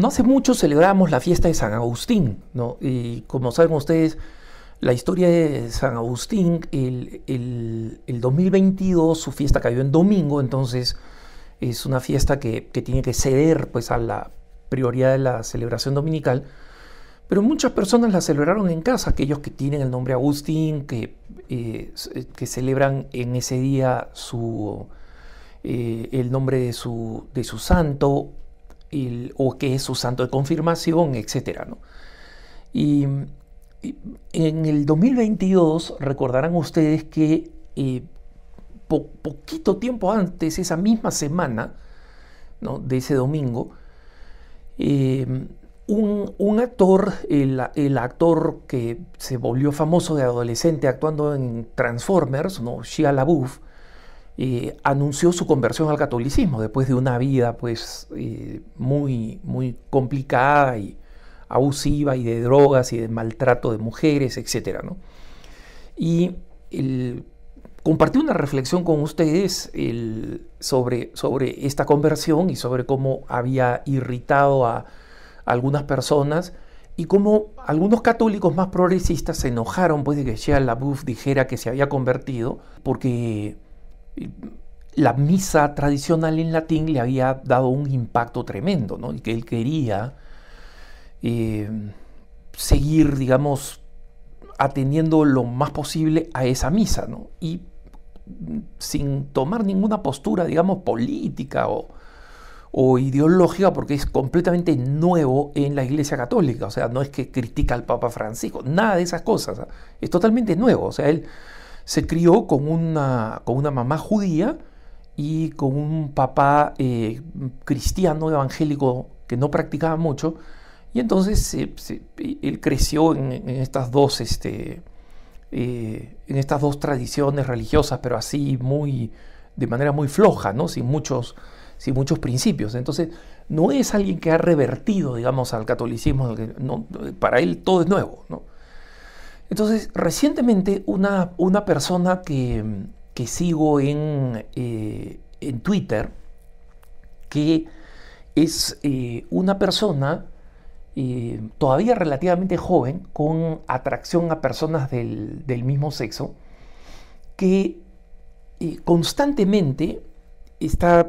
no hace mucho celebramos la fiesta de San Agustín, ¿no? Y como saben ustedes, la historia de San Agustín, el, 2022 su fiesta cayó en domingo, entonces es una fiesta que, tiene que ceder pues a la prioridad de la celebración dominical. Pero muchas personas la celebraron en casa, aquellos que tienen el nombre Agustín, que, eh, celebran en ese día su, eh, el nombre de su santo o que es su santo de confirmación, etc. ¿no? Y, en el 2022 recordarán ustedes que eh, poquito tiempo antes, esa misma semana ¿no? de ese domingo, em, un, actor, el, el, actor que se volvió famoso de adolescente actuando en Transformers, ¿no? Shia LaBeouf, eh, anunció su conversión al catolicismo después de una vida pues eh, muy, muy complicada y abusiva y de drogas y de maltrato de mujeres, etc. Y compartí una reflexión con ustedes sobre, sobre esta conversión y sobre cómo había irritado a algunas personas y cómo algunos católicos más progresistas se enojaron pues de que Shia LaBeouf dijera que se había convertido porque la misa tradicional en latín le había dado un impacto tremendo, ¿no? Y que él quería eh, seguir, digamos, atendiendo lo más posible a esa misa, ¿no? Y sin tomar ninguna postura, digamos, política o, o ideológica, porque es completamente nuevo en la Iglesia Católica. O sea, no es que critica al Papa Francisco, nada de esas cosas. Es totalmente nuevo. O sea, él se crió con una, con una mamá judía y con un papá eh, cristiano evangélico que no practicaba mucho. Y entonces eh, él creció en, estas dos, este, eh, en estas dos tradiciones religiosas, pero así muy, de manera muy floja, ¿no? sin, muchos, sin muchos principios. Entonces no es alguien que ha revertido, digamos, al catolicismo. para él todo es nuevo. ¿no? Entonces, recientemente una, persona que, sigo eh, en, Twitter, que es eh, una persona eh, todavía relativamente joven, con atracción a personas del, del mismo sexo, que constantemente está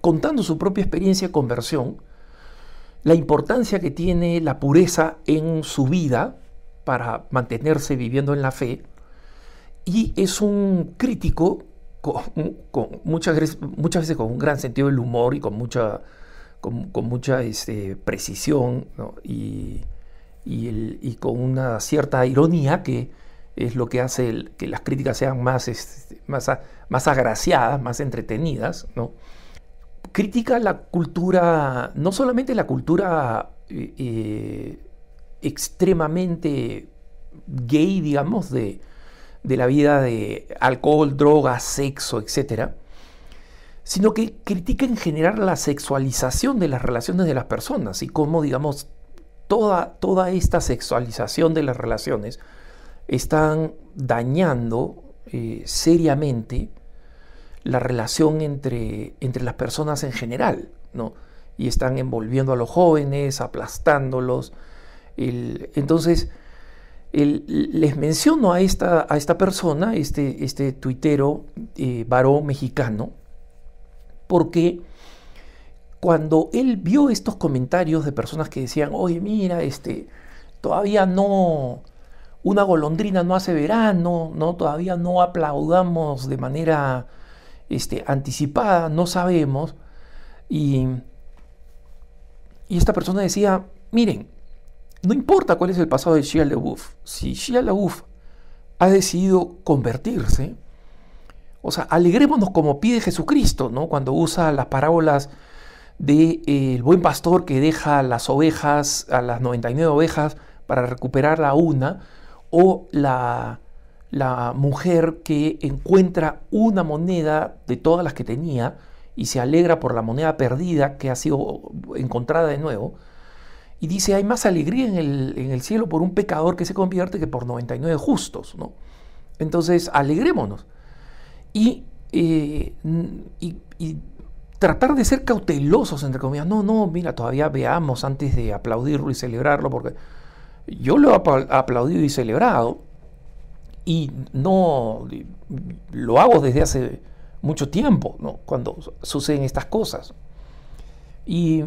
contando su propia experiencia de conversión, la importancia que tiene la pureza en su vida, para mantenerse viviendo en la fe y es un crítico muchas, muchas veces con un gran sentido del humor y con mucha, con, mucha este, precisión y, con una cierta ironía que es lo que hace que las críticas sean más, este, más, más agraciadas, más entretenidas. ¿no? Critica la cultura, no solamente la cultura eh, eh, extremadamente gay, digamos, de, de la vida de alcohol, drogas, sexo, etc., sino que critica en general la sexualización de las relaciones de las personas y cómo, digamos, toda, toda esta sexualización de las relaciones están dañando eh, seriamente la relación entre, entre las personas en general, ¿no? Y están envolviendo a los jóvenes, aplastándolos, entonces, les menciono a esta, a esta persona, este, este tuitero eh, varón mexicano, porque cuando él vio estos comentarios de personas que decían, oye, mira, este, todavía no, una golondrina no hace verano, ¿no? todavía no aplaudamos de manera este, anticipada, no sabemos. Y, y esta persona decía, miren, no importa cuál es el pasado de Shia LaBeouf, si Shia LaBeouf ha decidido convertirse, o sea, alegrémonos como pide Jesucristo, ¿no? Cuando usa las parábolas del de, eh, buen pastor que deja las ovejas, a las 99 ovejas, para recuperar la una, o la, la mujer que encuentra una moneda de todas las que tenía y se alegra por la moneda perdida que ha sido encontrada de nuevo. Y dice, hay más alegría en el, cielo por un pecador que se convierte que por 99 justos. ¿no? Entonces, alegrémonos. Eh, y, tratar de ser cautelosos, entre comillas. No, no, mira, todavía veamos antes de aplaudirlo y celebrarlo, porque yo lo he aplaudido y celebrado. Y no lo hago desde hace mucho tiempo, ¿no? cuando suceden estas cosas. Y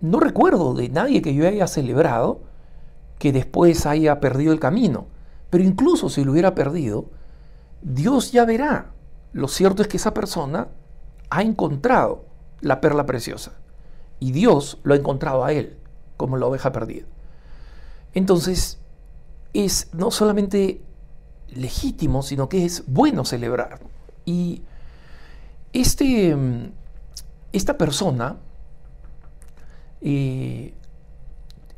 no recuerdo de nadie que yo haya celebrado que después haya perdido el camino. Pero incluso si lo hubiera perdido, Dios ya verá. Lo cierto es que esa persona ha encontrado la perla preciosa. Y Dios lo ha encontrado a él, como la oveja perdida. Entonces, es no solamente legítimo, sino que es bueno celebrar. Y este, mm, esta persona,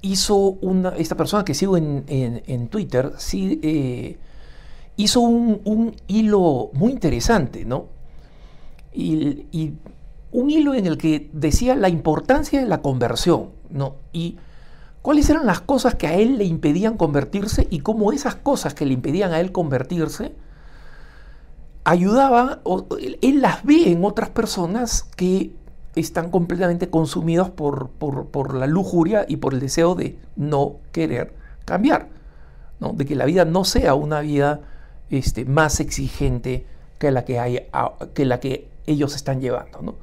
hizo una, esta persona que sigo en, en, Twitter, sí, eh, hizo un, un, hilo muy interesante, ¿no? Y, un hilo en el que decía la importancia de la conversión, ¿no? Y cuáles eran las cosas que a él le impedían convertirse y cómo esas cosas que le impedían a él convertirse ayudaban, él las ve en otras personas que están completamente consumidos por, la lujuria y por el deseo de no querer cambiar, ¿no? de que la vida no sea una vida este, más exigente que la que, hay, que la que ellos están llevando.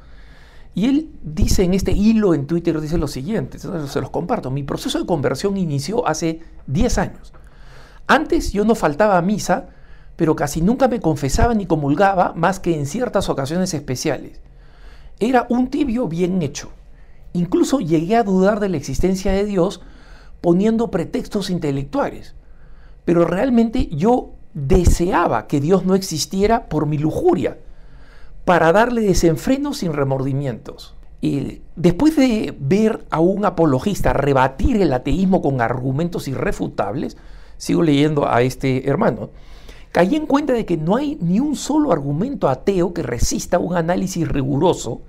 Y él dice en este hilo en Twitter, dice lo siguiente, se los comparto, mi proceso de conversión inició hace 10 años. Antes yo no faltaba a misa, pero casi nunca me confesaba ni comulgaba más que en ciertas ocasiones especiales. Era un tibio bien hecho. Incluso llegué a dudar de la existencia de Dios poniendo pretextos intelectuales. Pero realmente yo deseaba que Dios no existiera por mi lujuria, para darle desenfreno sin remordimientos. Y después de ver a un apologista rebatir el ateísmo con argumentos irrefutables, sigo leyendo a este hermano, Caí en cuenta de que no hay ni un solo argumento ateo que resista un análisis riguroso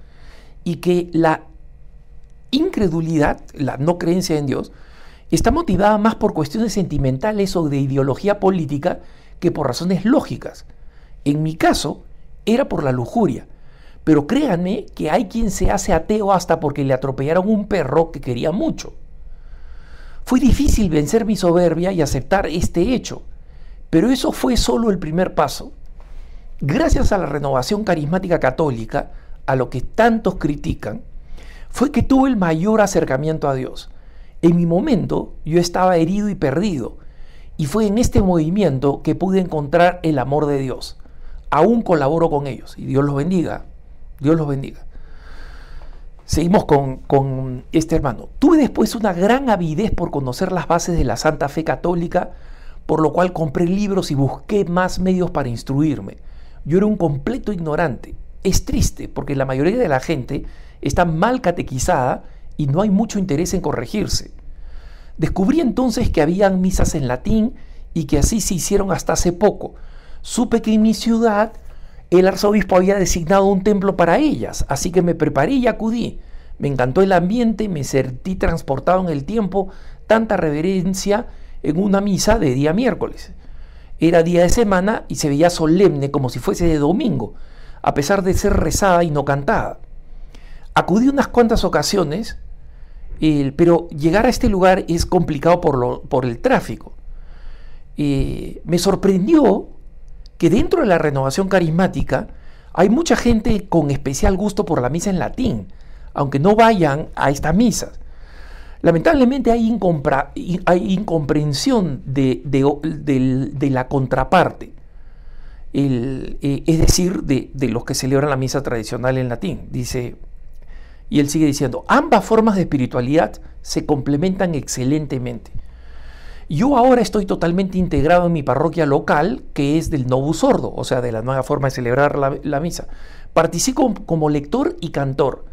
y que la incredulidad, la no creencia en Dios, está motivada más por cuestiones sentimentales o de ideología política que por razones lógicas. En mi caso, era por la lujuria. Pero créanme que hay quien se hace ateo hasta porque le atropellaron un perro que quería mucho. Fue difícil vencer mi soberbia y aceptar este hecho. Pero eso fue solo el primer paso. Gracias a la renovación carismática católica, a lo que tantos critican, fue que tuve el mayor acercamiento a Dios. En mi momento yo estaba herido y perdido, y fue en este movimiento que pude encontrar el amor de Dios. Aún colaboro con ellos, y Dios los bendiga, Dios los bendiga. Seguimos con, con este hermano. Tuve después una gran avidez por conocer las bases de la Santa Fe Católica, por lo cual compré libros y busqué más medios para instruirme. Yo era un completo ignorante. Es triste porque la mayoría de la gente está mal catequizada y no hay mucho interés en corregirse. Descubrí entonces que habían misas en latín y que así se hicieron hasta hace poco. Supe que en mi ciudad el arzobispo había designado un templo para ellas, así que me preparé y acudí. Me encantó el ambiente, me sentí transportado en el tiempo, tanta reverencia en una misa de día miércoles. Era día de semana y se veía solemne como si fuese de domingo, a pesar de ser rezada y no cantada. Acudí unas cuantas ocasiones, pero llegar a este lugar es complicado por, el tráfico. Eh, me sorprendió que dentro de la renovación carismática hay mucha gente con especial gusto por la misa en latín, aunque no vayan a estas misas. Lamentablemente hay, incompra, hay incomprensión de, de, la contraparte, eh, es decir, de los que celebran la misa tradicional en latín. Dice, y él sigue diciendo, ambas formas de espiritualidad se complementan excelentemente. Yo ahora estoy totalmente integrado en mi parroquia local, que es del Novus Sordo, o sea, de la nueva forma de celebrar la misa. Participo como lector y cantor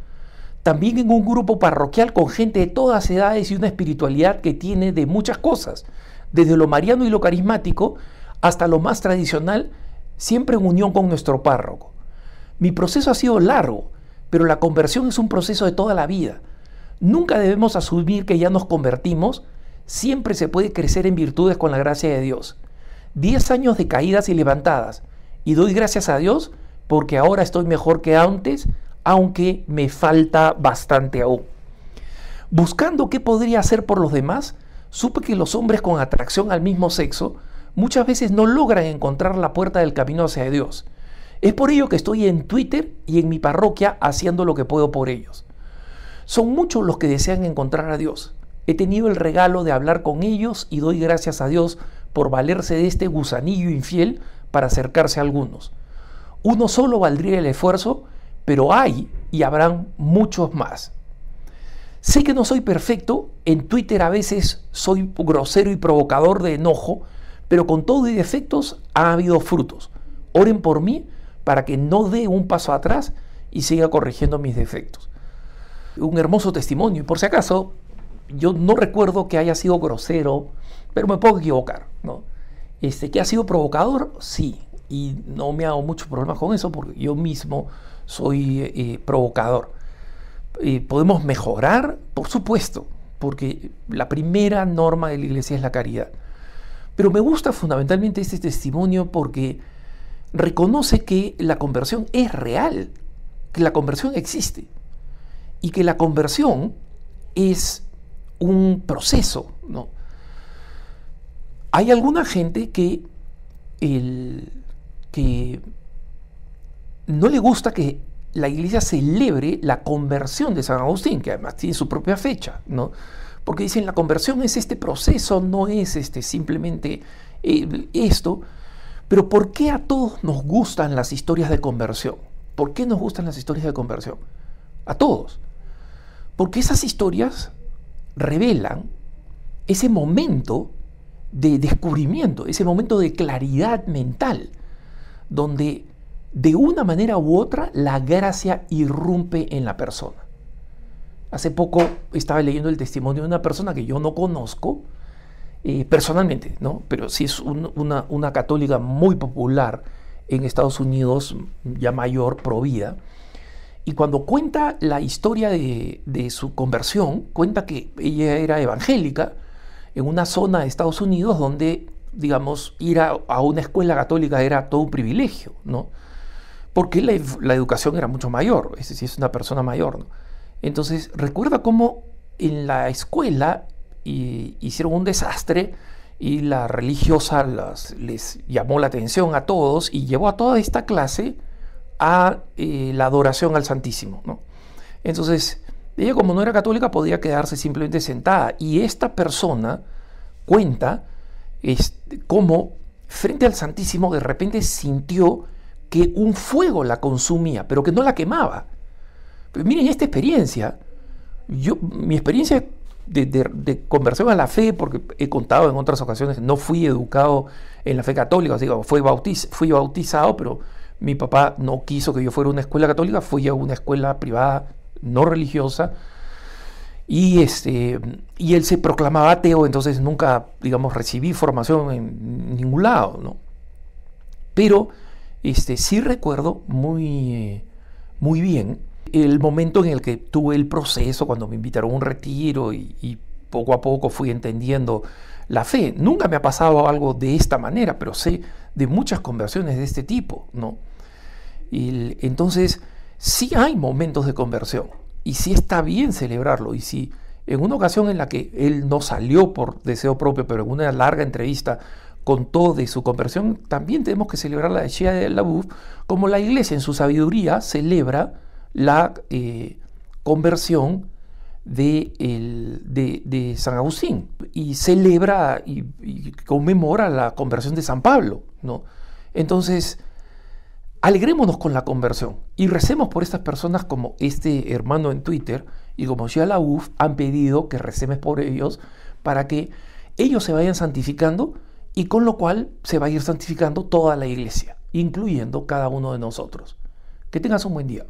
también en un grupo parroquial con gente de todas edades y una espiritualidad que tiene de muchas cosas, desde lo mariano y lo carismático hasta lo más tradicional, siempre en unión con nuestro párroco. Mi proceso ha sido largo, pero la conversión es un proceso de toda la vida. Nunca debemos asumir que ya nos convertimos, siempre se puede crecer en virtudes con la gracia de Dios. Diez años de caídas y levantadas, y doy gracias a Dios porque ahora estoy mejor que antes, aunque me falta bastante aún. Buscando qué podría hacer por los demás, supe que los hombres con atracción al mismo sexo muchas veces no logran encontrar la puerta del camino hacia Dios. Es por ello que estoy en Twitter y en mi parroquia haciendo lo que puedo por ellos. Son muchos los que desean encontrar a Dios. He tenido el regalo de hablar con ellos y doy gracias a Dios por valerse de este gusanillo infiel para acercarse a algunos. Uno solo valdría el esfuerzo pero hay y habrán muchos más. Sé que no soy perfecto, en Twitter a veces soy grosero y provocador de enojo, pero con todo y defectos ha habido frutos. Oren por mí para que no dé un paso atrás y siga corrigiendo mis defectos. Un hermoso testimonio, y por si acaso, yo no recuerdo que haya sido grosero, pero me puedo equivocar, ¿no? Este, ¿Que ha sido provocador? Sí, y no me hago mucho problemas con eso porque yo mismo soy eh, provocador. Eh, ¿Podemos mejorar? Por supuesto, porque la primera norma de la iglesia es la caridad. Pero me gusta fundamentalmente este testimonio porque reconoce que la conversión es real, que la conversión existe y que la conversión es un proceso. ¿no? Hay alguna gente que el no le gusta que la iglesia celebre la conversión de San Agustín, que además tiene su propia fecha, ¿no? Porque dicen, la conversión es este proceso, no es este, simplemente eh, esto. Pero ¿por qué a todos nos gustan las historias de conversión? ¿Por qué nos gustan las historias de conversión? A todos. Porque esas historias revelan ese momento de descubrimiento, ese momento de claridad mental donde de una manera u otra la gracia irrumpe en la persona. Hace poco estaba leyendo el testimonio de una persona que yo no conozco eh, personalmente, ¿no? pero sí es una, una, católica muy popular en Estados Unidos, ya mayor, pro vida. Y cuando cuenta la historia de, de su conversión, cuenta que ella era evangélica en una zona de Estados Unidos donde digamos, ir a, una escuela católica era todo un privilegio, ¿no? Porque la, educación era mucho mayor, es decir, es una persona mayor, ¿no? Entonces, recuerda cómo en la escuela eh, hicieron un desastre y la religiosa les llamó la atención a todos y llevó a toda esta clase a eh, la adoración al Santísimo, ¿no? Entonces, ella como no era católica podía quedarse simplemente sentada y esta persona cuenta es este, como frente al Santísimo de repente sintió que un fuego la consumía, pero que no la quemaba. Pues miren esta experiencia. Yo, mi experiencia de, conversión a la fe, porque he contado en otras ocasiones, no fui educado en la fe católica, fui, fui bautizado, pero mi papá no quiso que yo fuera a una escuela católica, fui a una escuela privada no religiosa, y, este, y él se proclamaba ateo, entonces nunca, digamos, recibí formación en ningún lado, ¿no? Pero este, sí recuerdo muy, eh, muy bien el momento en el que tuve el proceso, cuando me invitaron a un retiro y, poco a poco fui entendiendo la fe. Nunca me ha pasado algo de esta manera, pero sé de muchas conversiones de este tipo, ¿no? Y entonces, sí hay momentos de conversión. Y si está bien celebrarlo. Y si en una ocasión en la que él no salió por deseo propio, pero en una larga entrevista contó de su conversión, también tenemos que celebrar la Shia de labouf como la iglesia en su sabiduría celebra la eh, conversión de, San Agustín y celebra y, conmemora la conversión de San Pablo. ¿no? Entonces, Alegrémonos con la conversión y recemos por estas personas como este hermano en Twitter y como Shia uf han pedido que recemos por ellos para que ellos se vayan santificando y con lo cual se va a ir santificando toda la iglesia, incluyendo cada uno de nosotros. Que tengas un buen día.